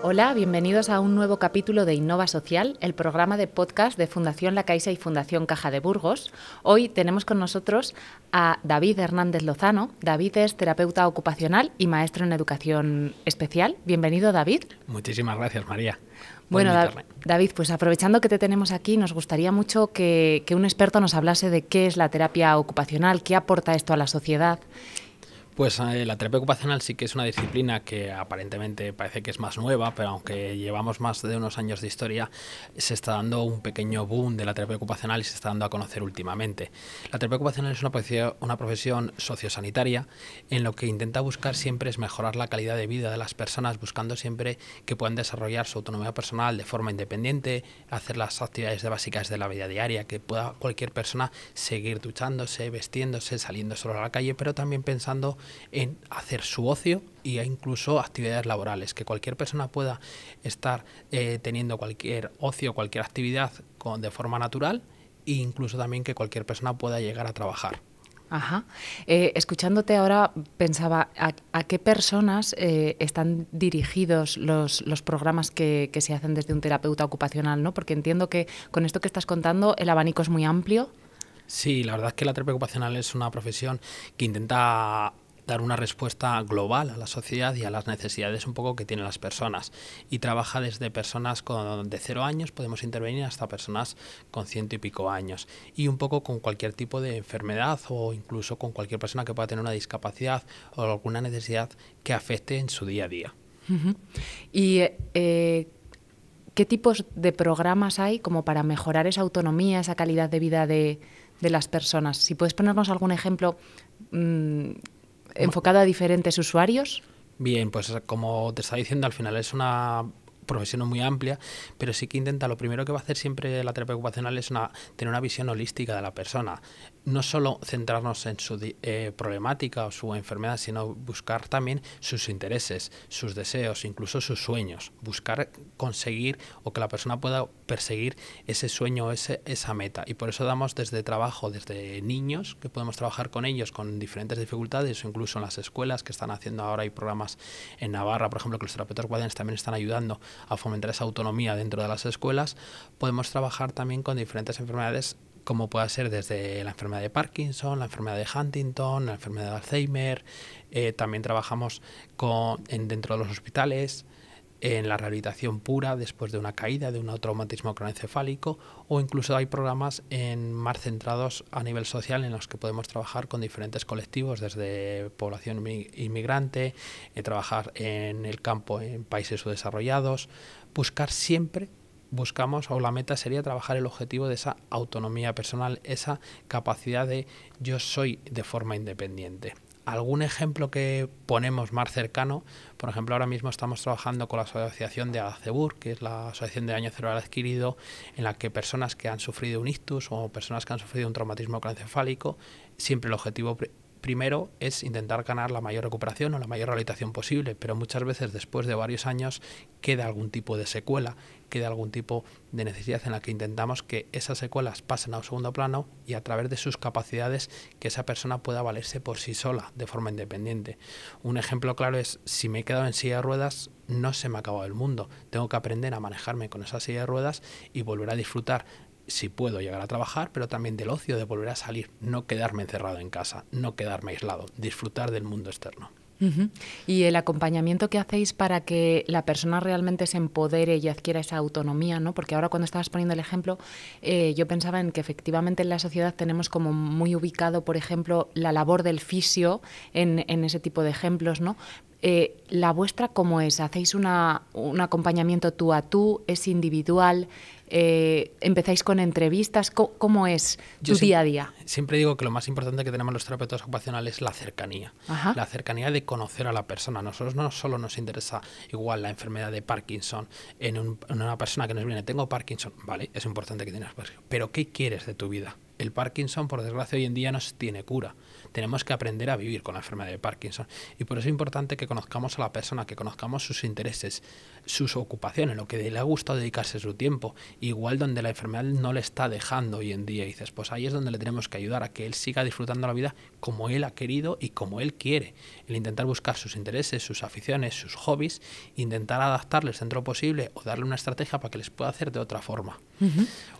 Hola, bienvenidos a un nuevo capítulo de Innova Social, el programa de podcast de Fundación La Caixa y Fundación Caja de Burgos. Hoy tenemos con nosotros a David Hernández Lozano. David es terapeuta ocupacional y maestro en educación especial. Bienvenido, David. Muchísimas gracias, María. Bueno, David, pues aprovechando que te tenemos aquí, nos gustaría mucho que, que un experto nos hablase de qué es la terapia ocupacional, qué aporta esto a la sociedad pues eh, la terapia ocupacional sí que es una disciplina que aparentemente parece que es más nueva, pero aunque llevamos más de unos años de historia, se está dando un pequeño boom de la terapia ocupacional y se está dando a conocer últimamente. La terapia ocupacional es una profesión, una profesión sociosanitaria en lo que intenta buscar siempre es mejorar la calidad de vida de las personas, buscando siempre que puedan desarrollar su autonomía personal de forma independiente, hacer las actividades básicas de la vida diaria, que pueda cualquier persona seguir duchándose, vestiéndose, saliendo solo a la calle, pero también pensando en hacer su ocio e incluso actividades laborales. Que cualquier persona pueda estar eh, teniendo cualquier ocio, cualquier actividad de forma natural e incluso también que cualquier persona pueda llegar a trabajar. Ajá. Eh, escuchándote ahora pensaba a, qué personas eh, están dirigidos los, programas que, se hacen desde un terapeuta ocupacional, ¿no? Porque entiendo que con esto que estás contando el abanico es muy amplio. Sí, la verdad es que la terapia ocupacional es una profesión que intenta dar una respuesta global a la sociedad y a las necesidades un poco que tienen las personas. Y trabaja desde personas con, de cero años, podemos intervenir, hasta personas con ciento y pico años. Y un poco con cualquier tipo de enfermedad o incluso con cualquier persona que pueda tener una discapacidad o alguna necesidad que afecte en su día a día. Y eh, ¿qué tipos de programas hay como para mejorar esa autonomía, esa calidad de vida de, las personas? Si puedes ponernos algún ejemplo mm, enfocado a diferentes usuarios? Bien, pues como te estaba diciendo, al final es una profesión muy amplia, pero sí que intenta, lo primero que va a hacer siempre la terapia ocupacional es una, tener una visión holística de la persona. No solo centrarnos en su eh, problemática o su enfermedad, sino buscar también sus intereses, sus deseos, incluso sus sueños. Buscar conseguir o que la persona pueda perseguir ese sueño, ese, esa meta. Y por eso damos desde trabajo, desde niños, que podemos trabajar con ellos con diferentes dificultades, incluso en las escuelas que están haciendo ahora, hay programas en Navarra, por ejemplo, que los terapeutas guardianes también están ayudando a fomentar esa autonomía dentro de las escuelas, podemos trabajar también con diferentes enfermedades como puede ser desde la enfermedad de Parkinson, la enfermedad de Huntington, la enfermedad de Alzheimer. Eh, también trabajamos con, dentro de los hospitales, en la rehabilitación pura después de una caída, de un traumatismo cronoencefálico o incluso hay programas en, más centrados a nivel social en los que podemos trabajar con diferentes colectivos, desde población inmigrante, eh, trabajar en el campo en países subdesarrollados, buscar siempre buscamos o la meta sería trabajar el objetivo de esa autonomía personal, esa capacidad de yo soy de forma independiente algún ejemplo que ponemos más cercano, por ejemplo, ahora mismo estamos trabajando con la asociación de ACEBUR, que es la asociación de daño cerebral adquirido, en la que personas que han sufrido un ictus o personas que han sufrido un traumatismo craneoencefálico, siempre el objetivo primero es intentar ganar la mayor recuperación o la mayor rehabilitación posible, pero muchas veces después de varios años queda algún tipo de secuela queda algún tipo de necesidad en la que intentamos que esas secuelas pasen a un segundo plano y a través de sus capacidades que esa persona pueda valerse por sí sola de forma independiente. Un ejemplo claro es si me he quedado en silla de ruedas no se me ha acabado el mundo, tengo que aprender a manejarme con esa silla de ruedas y volver a disfrutar si puedo llegar a trabajar, pero también del ocio, de volver a salir, no quedarme encerrado en casa, no quedarme aislado, disfrutar del mundo externo. Y el acompañamiento que hacéis para que la persona realmente se empodere y adquiera esa autonomía, ¿no? Porque ahora cuando estabas poniendo el ejemplo, eh, yo pensaba en que efectivamente en la sociedad tenemos como muy ubicado, por ejemplo, la labor del fisio en, en ese tipo de ejemplos, ¿no? Eh, ¿La vuestra cómo es? ¿Hacéis un acompañamiento tú a tú? ¿Es individual? Eh, ¿Empezáis con entrevistas? ¿Cómo, es tu día a día? Siempre digo que lo más importante que tenemos los terapeutas ocupacionales es la cercanía. La cercanía de conocer a la persona. Nosotros no solo nos interesa igual la enfermedad de Parkinson en, en una persona que nos viene, tengo Parkinson, vale, es importante que tengas Parkinson, pero ¿qué quieres de tu vida? el Parkinson, por desgracia, hoy en día no tiene cura. Tenemos que aprender a vivir con la enfermedad de Parkinson. Y por eso es importante que conozcamos a la persona, que conozcamos sus intereses, sus ocupaciones, lo que le ha gustado dedicarse su tiempo. Igual donde la enfermedad no le está dejando hoy en día. dices, pues ahí es donde le tenemos que ayudar a que él siga disfrutando la vida como él ha querido y como él quiere. El intentar buscar sus intereses, sus aficiones, sus hobbies, intentar adaptarles dentro posible o darle una estrategia para que les pueda hacer de otra forma.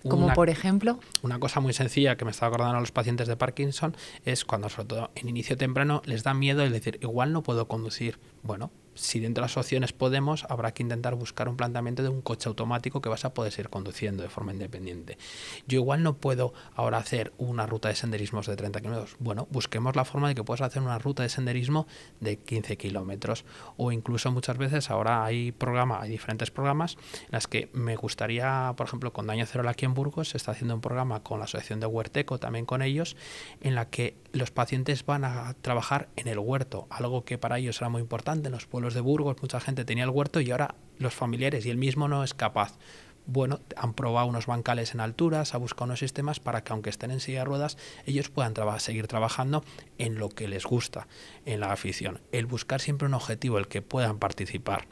Como por ejemplo. Una cosa muy sencilla que me estaba acordando a los pacientes de Parkinson es cuando, sobre todo en inicio temprano, les da miedo el decir, igual no puedo conducir. Bueno, si dentro de las opciones podemos, habrá que intentar buscar un planteamiento de un coche automático que vas a poder seguir conduciendo de forma independiente. Yo igual no puedo ahora hacer una ruta de senderismo de 30 kilómetros. Bueno, busquemos la forma de que puedas hacer una ruta de senderismo de 15 kilómetros. O incluso muchas veces ahora hay programa, hay diferentes programas en las que me gustaría, por ejemplo, con Daño Cero aquí en Burgos, se está haciendo un programa con la asociación de Huerteco, también con ellos, en la que los pacientes van a trabajar en el huerto, algo que para ellos era muy importante. En los pueblos de Burgos mucha gente tenía el huerto y ahora los familiares y él mismo no es capaz. Bueno, han probado unos bancales en alturas, ha buscado unos sistemas para que aunque estén en silla de ruedas, ellos puedan seguir trabajando en lo que les gusta, en la afición. El buscar siempre un objetivo, el que puedan participar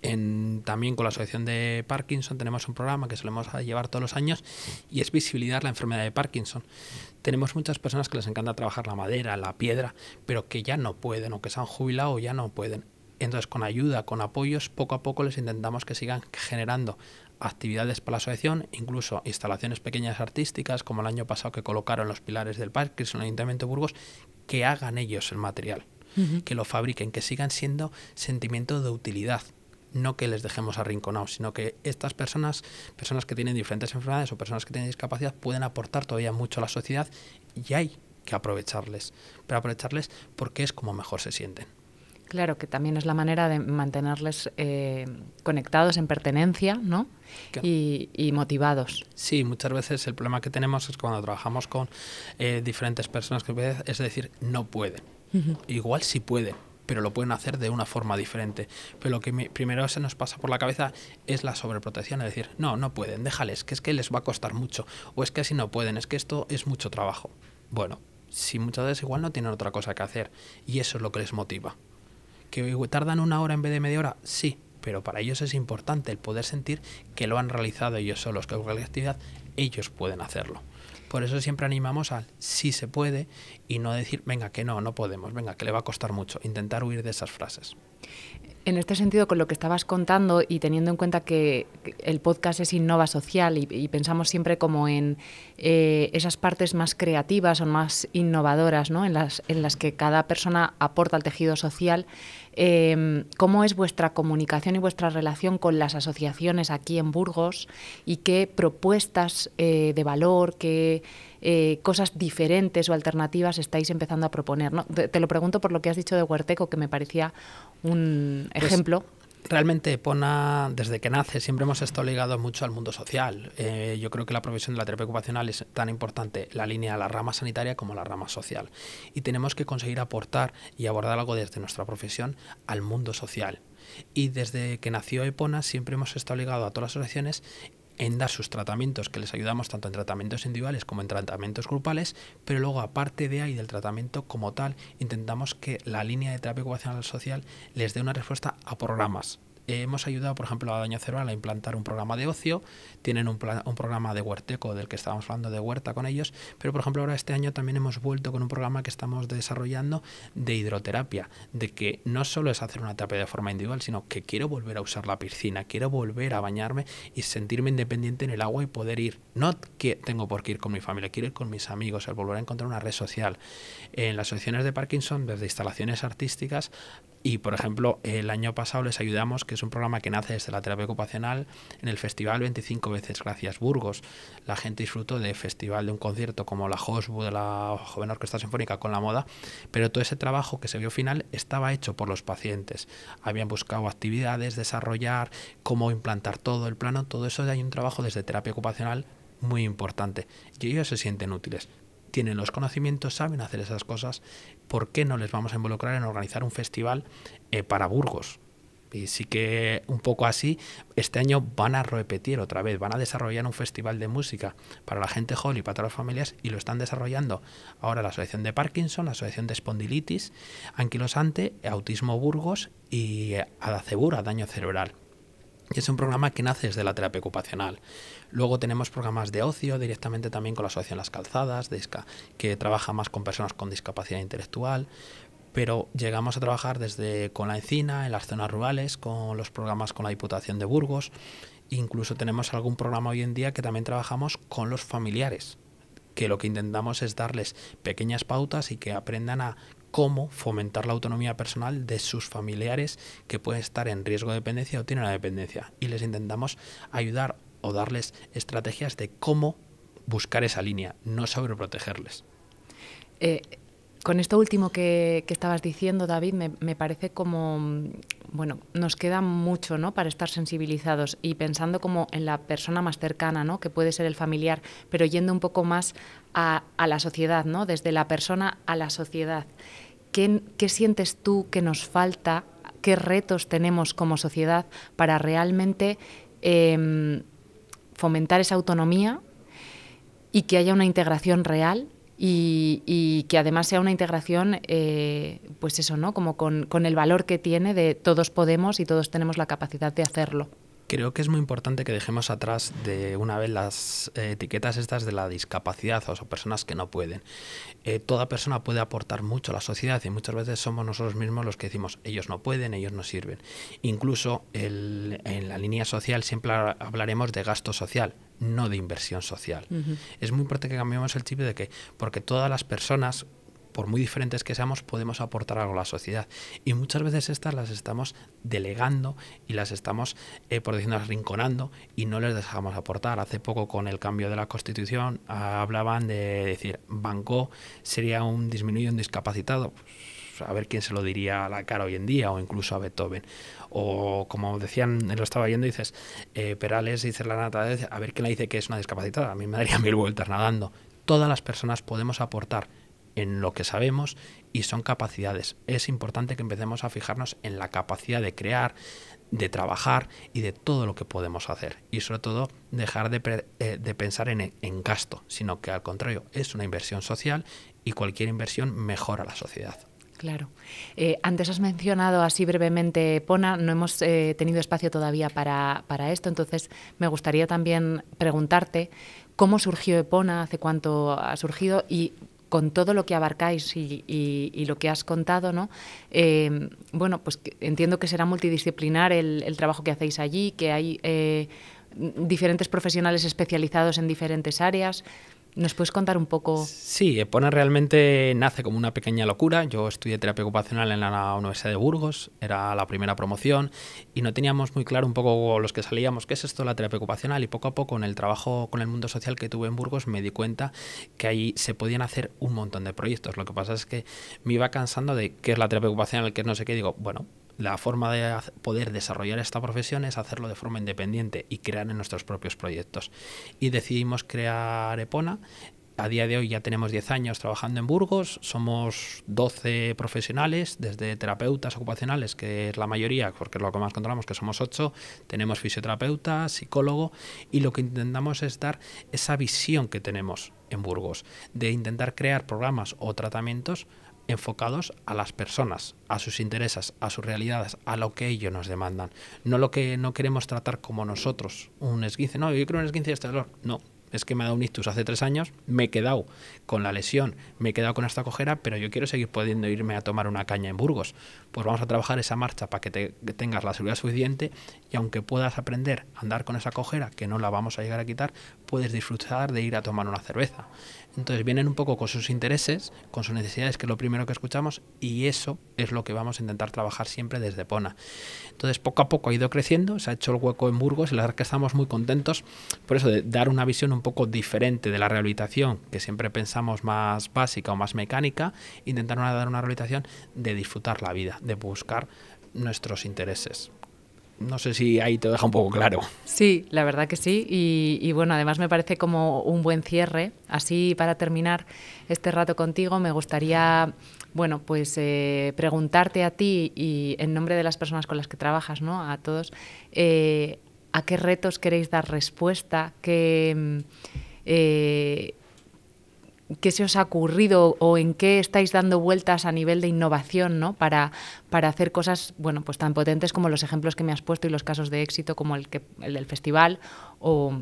también con la Asociación de Parkinson tenemos un programa que solemos llevar todos los años y es visibilizar la enfermedad de Parkinson. Tenemos muchas personas que les encanta trabajar la madera, la piedra, pero que ya no pueden o que se han jubilado o ya no pueden. Entonces con ayuda, con apoyos, poco a poco les intentamos que sigan generando actividades para la asociación, incluso instalaciones pequeñas artísticas, como el año pasado que colocaron los pilares del Parkinson en el Ayuntamiento de Burgos, que hagan ellos el material, que lo fabriquen, que sigan siendo sentimiento de utilidad, no que les dejemos arrinconados, sino que estas personas, personas que tienen diferentes enfermedades o personas que tienen discapacidad, pueden aportar todavía mucho a la sociedad y hay que aprovecharles, pero aprovecharles porque es como mejor se sienten. Claro, que también es la manera de mantenerles eh, conectados en pertenencia, ¿no? Y, motivados. Sí, muchas veces el problema que tenemos es cuando trabajamos con eh, diferentes personas, que es decir, no pueden. Igual sí pueden, pero lo pueden hacer de una forma diferente. Pero lo que primero se nos pasa por la cabeza es la sobreprotección, es decir, no, no pueden, déjales, que es que les va a costar mucho, o es que si no pueden, es que esto es mucho trabajo. Bueno, si muchas veces igual no tienen otra cosa que hacer, y eso es lo que les motiva. ¿Que tardan una hora en vez de media hora? Sí, pero para ellos es importante el poder sentir que lo han realizado ellos solos, que con la actividad ellos pueden hacerlo. Por eso siempre animamos al sí se puede y no decir, venga, que no, no podemos, venga, que le va a costar mucho. Intentar huir de esas frases. En este sentido, con lo que estabas contando y teniendo en cuenta que el podcast es Innova Social y, pensamos siempre como en eh, esas partes más creativas o más innovadoras, ¿no? en, las, en las que cada persona aporta al tejido social, Em, cómo es vuestra comunicación y vuestra relación con las asociaciones aquí en Burgos y qué propuestas eh, de valor, qué eh, cosas diferentes o alternativas estáis empezando a proponer. Te, lo pregunto por lo que has dicho de Huerteco, que me parecía un pues ejemplo realmente Epona, desde que nace, siempre hemos estado ligados mucho al mundo social. Eh, yo creo que la profesión de la terapia ocupacional es tan importante, la línea, la rama sanitaria como la rama social. Y tenemos que conseguir aportar y abordar algo desde nuestra profesión al mundo social. Y desde que nació Epona siempre hemos estado ligados a todas las asociaciones en dar sus tratamientos, que les ayudamos tanto en tratamientos individuales como en tratamientos grupales, pero luego aparte de ahí del tratamiento como tal, intentamos que la línea de terapia ocupacional social les dé una respuesta a programas hemos ayudado, por ejemplo, a Daño Cerebral a implantar un programa de ocio, tienen un, programa de huerteco del que estábamos hablando de huerta con ellos, pero por ejemplo ahora este año también hemos vuelto con un programa que estamos desarrollando de hidroterapia, de que no solo es hacer una terapia de forma individual, sino que quiero volver a usar la piscina, quiero volver a bañarme y sentirme independiente en el agua y poder ir. No que tengo por qué ir con mi familia, quiero ir con mis amigos, el volver a encontrar una red social. En las asociaciones de Parkinson, desde instalaciones artísticas y, por ejemplo, el año pasado les ayudamos, que es un programa que nace desde la terapia ocupacional, en el festival 25 veces Gracias Burgos. La gente disfrutó de festival de un concierto como la Hosbu de la Joven Orquesta Sinfónica con la Moda, pero todo ese trabajo que se vio final estaba hecho por los pacientes. Habían buscado actividades, desarrollar, cómo implantar todo el plano, todo eso hay un trabajo desde terapia ocupacional muy importante y ellos se sienten útiles tienen los conocimientos, saben hacer esas cosas, ¿por qué no les vamos a involucrar en organizar un festival eh, para Burgos? Y sí que un poco así, este año van a repetir otra vez, van a desarrollar un festival de música para la gente joven y para todas las familias y lo están desarrollando ahora la Asociación de Parkinson, la Asociación de Espondilitis, Anquilosante, Autismo Burgos y eh, Adacebura, Daño Cerebral es un programa que nace desde la terapia ocupacional. Luego tenemos programas de ocio directamente también con la Asociación Las Calzadas, que trabaja más con personas con discapacidad intelectual. Pero llegamos a trabajar desde con la encina, en las zonas rurales, con los programas con la Diputación de Burgos. Incluso tenemos algún programa hoy en día que también trabajamos con los familiares, que lo que intentamos es darles pequeñas pautas y que aprendan a cómo fomentar la autonomía personal de sus familiares que pueden estar en riesgo de dependencia o tienen una dependencia. Y les intentamos ayudar o darles estrategias de cómo buscar esa línea, no sobreprotegerles. Eh, con esto último que, estabas diciendo, David, me, parece como, mm, bueno, nos queda mucho, ¿no? Para estar sensibilizados y pensando como en la persona más cercana, ¿no? Que puede ser el familiar, pero yendo un poco más a, la sociedad, ¿no? Desde la persona a la sociedad. ¿Qué, sientes tú que nos falta? ¿Qué retos tenemos como sociedad para realmente em, fomentar esa autonomía y que haya una integración real y, que además sea una integración, eh, pues eso, ¿no? Como con, con el valor que tiene de todos podemos y todos tenemos la capacidad de hacerlo creo que es muy importante que dejemos atrás de una vez las eh, etiquetas estas de la discapacidad o personas que no pueden. Eh, toda persona puede aportar mucho a la sociedad y muchas veces somos nosotros mismos los que decimos ellos no pueden, ellos no sirven. Incluso en la línea social siempre hablaremos de gasto social no de inversión social. Es muy importante que cambiemos el chip de que, porque todas las personas por muy diferentes que seamos, podemos aportar algo a la sociedad. Y muchas veces estas las estamos delegando y las estamos, eh, por decirlo, arrinconando y no les dejamos aportar. Hace poco con el cambio de la Constitución hablaban de decir, Banco sería un disminuido, un discapacitado. Pues, a ver quién se lo diría a la cara hoy en día o incluso a Beethoven. O como decían, lo estaba yendo, dices, eh, Perales dice la nata, a ver quién le dice que es una discapacitada. A mí me daría mil vueltas nadando. Todas las personas podemos aportar en lo que sabemos y son capacidades. Es importante que empecemos a fijarnos en la capacidad de crear, de trabajar y de todo lo que podemos hacer. Y sobre todo dejar de, eh, pensar en, gasto, sino que al contrario es una inversión social y cualquier inversión mejora la sociedad. Claro. Eh, antes has mencionado así brevemente Pona, no hemos eh, tenido espacio todavía para, para, esto, entonces me gustaría también preguntarte cómo surgió Epona, hace cuánto ha surgido y con todo lo que abarcáis y, lo que has contado, ¿no? Eh, bueno, pues entiendo que será multidisciplinar el, trabajo que hacéis allí, que hay eh, diferentes profesionales especializados en diferentes áreas. ¿Nos puedes contar un poco? Sí, Epona realmente nace como una pequeña locura. Yo estudié terapia ocupacional en la Universidad de Burgos, era la primera promoción y no teníamos muy claro un poco los que salíamos qué es esto la terapia ocupacional y poco a poco en el trabajo con el mundo social que tuve en Burgos me di cuenta que ahí se podían hacer un montón de proyectos. Lo que pasa es que me iba cansando de qué es la terapia ocupacional, qué no sé qué, digo, bueno, la forma de poder desarrollar esta profesión es hacerlo de forma independiente y crear en nuestros propios proyectos. Y decidimos crear Epona. A día de hoy ya tenemos 10 años trabajando en Burgos, somos 12 profesionales, desde terapeutas ocupacionales, que es la mayoría, porque es lo que más controlamos que somos 8, tenemos fisioterapeuta, psicólogo, y lo que intentamos es dar esa visión que tenemos en Burgos, de intentar crear programas o tratamientos enfocados a las personas, a sus intereses, a sus realidades, a lo que ellos nos demandan. No lo que no queremos tratar como nosotros, un esguince. No, yo creo un esguince de este dolor. No, es que me ha dado un ictus hace tres años, me he quedado con la lesión, me he quedado con esta cojera, pero yo quiero seguir pudiendo irme a tomar una caña en Burgos. Pues vamos a trabajar esa marcha para que, tengas la seguridad suficiente y aunque puedas aprender a andar con esa cojera, que no la vamos a llegar a quitar, puedes disfrutar de ir a tomar una cerveza. Entonces vienen un poco con sus intereses, con sus necesidades, que es lo primero que escuchamos, y eso es lo que vamos a intentar trabajar siempre desde Pona. Entonces poco a poco ha ido creciendo, se ha hecho el hueco en Burgos, y la verdad que estamos muy contentos por eso de dar una visión un poco diferente de la rehabilitación, que siempre pensamos más básica o más mecánica, intentar una, dar una rehabilitación de disfrutar la vida, de buscar nuestros intereses. No sé si ahí te deja un poco claro. Sí, la verdad que sí. Y, bueno, además me parece como un buen cierre. Así para terminar este rato contigo, me gustaría, bueno, pues eh, preguntarte a ti y en nombre de las personas con las que trabajas, ¿no? A todos, eh, a qué retos queréis dar respuesta, qué, mm, eh, qué se os ha ocurrido o en qué estáis dando vueltas a nivel de innovación para, para hacer cosas bueno, pues tan potentes como los ejemplos que me has puesto y los casos de éxito como el, que, el del festival o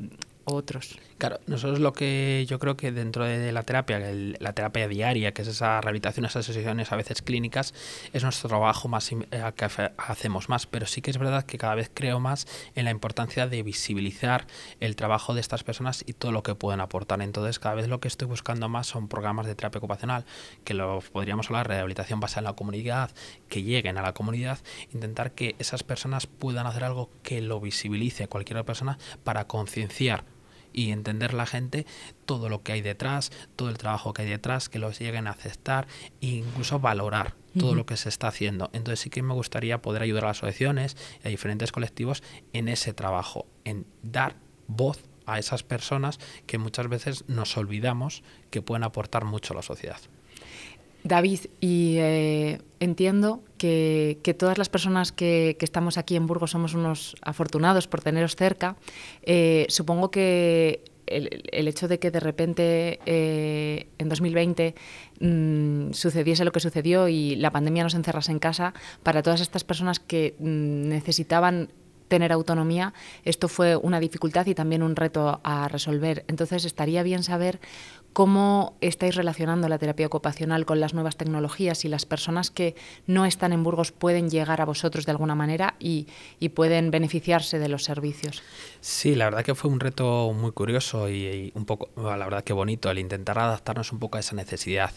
otros. Claro, nosotros lo que yo creo que dentro de la terapia, la terapia diaria, que es esa rehabilitación, esas sesiones a veces clínicas, es nuestro trabajo más eh, que hacemos más, pero sí que es verdad que cada vez creo más en la importancia de visibilizar el trabajo de estas personas y todo lo que pueden aportar. Entonces, cada vez lo que estoy buscando más son programas de terapia ocupacional, que lo podríamos hablar, rehabilitación basada en la comunidad, que lleguen a la comunidad, intentar que esas personas puedan hacer algo que lo visibilice a cualquier persona para concienciar y entender la gente todo lo que hay detrás, todo el trabajo que hay detrás, que los lleguen a aceptar e incluso valorar todo lo que se está haciendo. Entonces sí que me gustaría poder ayudar a las asociaciones y a diferentes colectivos en ese trabajo, en dar voz a esas personas que muchas veces nos olvidamos que pueden aportar mucho a la sociedad. David, y eh, entiendo que, todas las personas que, estamos aquí en Burgos somos unos afortunados por teneros cerca. Eh, supongo que el, hecho de que de repente eh, en 2020 mm, sucediese lo que sucedió y la pandemia nos encerrase en casa, para todas estas personas que mm, necesitaban tener autonomía, esto fue una dificultad y también un reto a resolver. Entonces, estaría bien saber ¿Cómo estáis relacionando la terapia ocupacional con las nuevas tecnologías y las personas que no están en Burgos pueden llegar a vosotros de alguna manera y, pueden beneficiarse de los servicios? Sí, la verdad que fue un reto muy curioso y, un poco, la verdad que bonito, el intentar adaptarnos un poco a esa necesidad.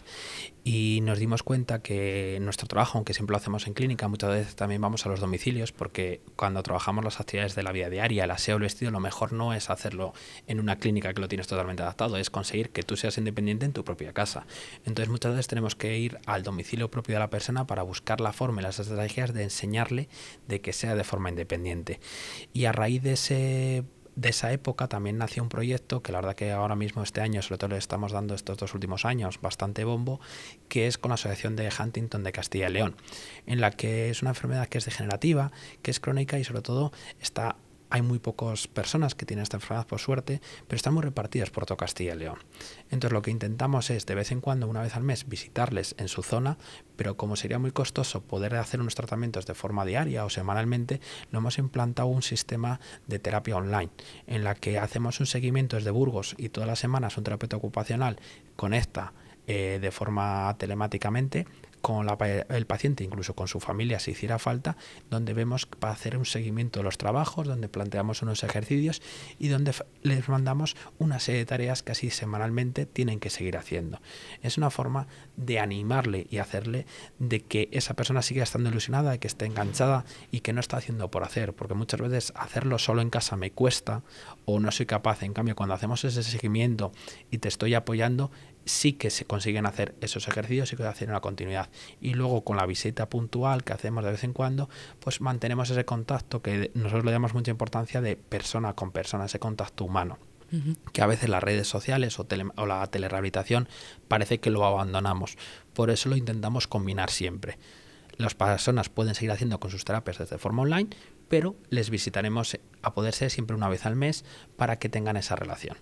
Y nos dimos cuenta que nuestro trabajo, aunque siempre lo hacemos en clínica, muchas veces también vamos a los domicilios porque cuando trabajamos las actividades de la vida diaria, el aseo, el vestido, lo mejor no es hacerlo en una clínica que lo tienes totalmente adaptado, es conseguir que tú seas independiente en tu propia casa. Entonces muchas veces tenemos que ir al domicilio propio de la persona para buscar la forma y las estrategias de enseñarle de que sea de forma independiente. Y a raíz de ese de esa época también nació un proyecto que la verdad que ahora mismo este año, sobre todo le estamos dando estos dos últimos años bastante bombo, que es con la Asociación de Huntington de Castilla y León, en la que es una enfermedad que es degenerativa, que es crónica y sobre todo está hay muy pocas personas que tienen esta enfermedad, por suerte, pero están muy repartidas por todo Castilla y León. Entonces lo que intentamos es de vez en cuando, una vez al mes, visitarles en su zona, pero como sería muy costoso poder hacer unos tratamientos de forma diaria o semanalmente, lo hemos implantado un sistema de terapia online, en la que hacemos un seguimiento desde Burgos y todas las semanas un terapeuta ocupacional conecta eh, de forma telemáticamente con el paciente, incluso con su familia si hiciera falta, donde vemos para hacer un seguimiento de los trabajos, donde planteamos unos ejercicios y donde les mandamos una serie de tareas que así semanalmente tienen que seguir haciendo. Es una forma de animarle y hacerle de que esa persona siga estando ilusionada, que esté enganchada y que no está haciendo por hacer, porque muchas veces hacerlo solo en casa me cuesta o no soy capaz. En cambio, cuando hacemos ese seguimiento y te estoy apoyando, sí que se consiguen hacer esos ejercicios, y que hacen una continuidad. Y luego con la visita puntual que hacemos de vez en cuando, pues mantenemos ese contacto que nosotros le damos mucha importancia de persona con persona, ese contacto humano que a veces las redes sociales o, o, la telerehabilitación parece que lo abandonamos. Por eso lo intentamos combinar siempre. Las personas pueden seguir haciendo con sus terapias desde forma online, pero les visitaremos a poder ser siempre una vez al mes para que tengan esa relación.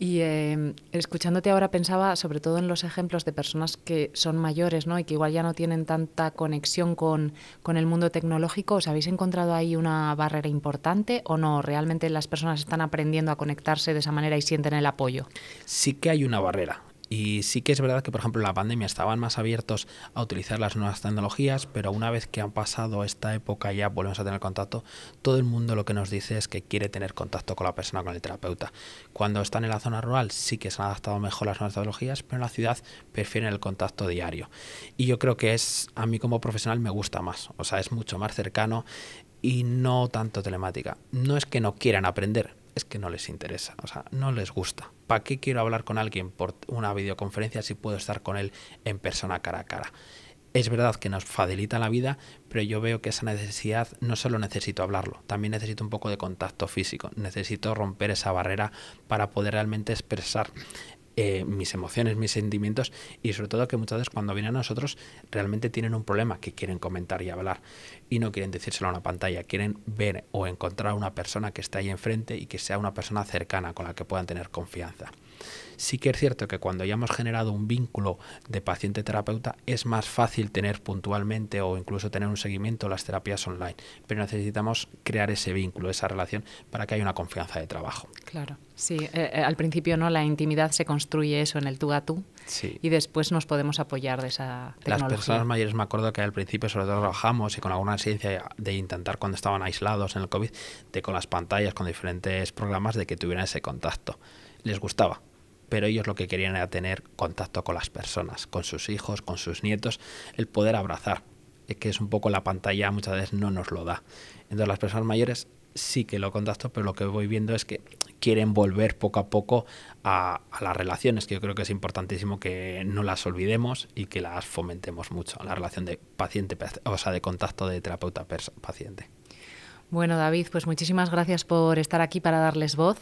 Y em, escuchándote ahora pensaba sobre todo en los ejemplos de personas que son mayores ¿no? y que igual ya no tienen tanta conexión con, con, el mundo tecnológico. ¿Os habéis encontrado ahí una barrera importante o no? ¿Realmente las personas están aprendiendo a conectarse de esa manera y sienten el apoyo? Sí que hay una barrera. Y sí que es verdad que, por ejemplo, en la pandemia estaban más abiertos a utilizar las nuevas tecnologías, pero una vez que han pasado esta época ya volvemos a tener contacto, todo el mundo lo que nos dice es que quiere tener contacto con la persona, con el terapeuta. Cuando están en la zona rural sí que se han adaptado mejor las nuevas tecnologías, pero en la ciudad prefieren el contacto diario. Y yo creo que es, a mí como profesional me gusta más, o sea, es mucho más cercano y no tanto telemática. No es que no quieran aprender, es que no les interesa, o sea, no les gusta. ¿Para qué quiero hablar con alguien por una videoconferencia si puedo estar con él en persona cara a cara? Es verdad que nos facilita la vida, pero yo veo que esa necesidad no solo necesito hablarlo, también necesito un poco de contacto físico, necesito romper esa barrera para poder realmente expresar eh, mis emociones, mis sentimientos y sobre todo que muchas veces cuando vienen a nosotros realmente tienen un problema que quieren comentar y hablar y no quieren decírselo a una pantalla, quieren ver o encontrar a una persona que está ahí enfrente y que sea una persona cercana con la que puedan tener confianza. Sí que es cierto que cuando ya hemos generado un vínculo de paciente-terapeuta es más fácil tener puntualmente o incluso tener un seguimiento las terapias online, pero necesitamos crear ese vínculo, esa relación para que haya una confianza de trabajo. Claro, sí, eh, eh, al principio no, la intimidad se construye eso en el tú a tú y después nos podemos apoyar de esa tecnología. Las personas mayores me acuerdo que al principio sobre todo trabajamos y con alguna ciencia de intentar cuando estaban aislados en el COVID, de con las pantallas, con diferentes programas, de que tuvieran ese contacto. Les gustaba, pero ellos lo que querían era tener contacto con las personas, con sus hijos, con sus nietos, el poder abrazar, que es un poco la pantalla muchas veces no nos lo da. Entonces las personas mayores sí que lo contacto, pero lo que voy viendo es que quieren volver poco a poco a, a, las relaciones, que yo creo que es importantísimo que no las olvidemos y que las fomentemos mucho, la relación de paciente, o sea, de contacto de terapeuta-paciente. Bueno, David, pues muchísimas gracias por estar aquí para darles voz.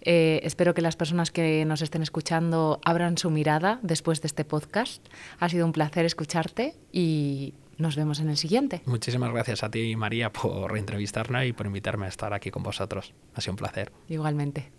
Eh, espero que las personas que nos estén escuchando abran su mirada después de este podcast. Ha sido un placer escucharte y nos vemos en el siguiente. Muchísimas gracias a ti, María, por entrevistarnos y por invitarme a estar aquí con vosotros. Ha sido un placer. Igualmente.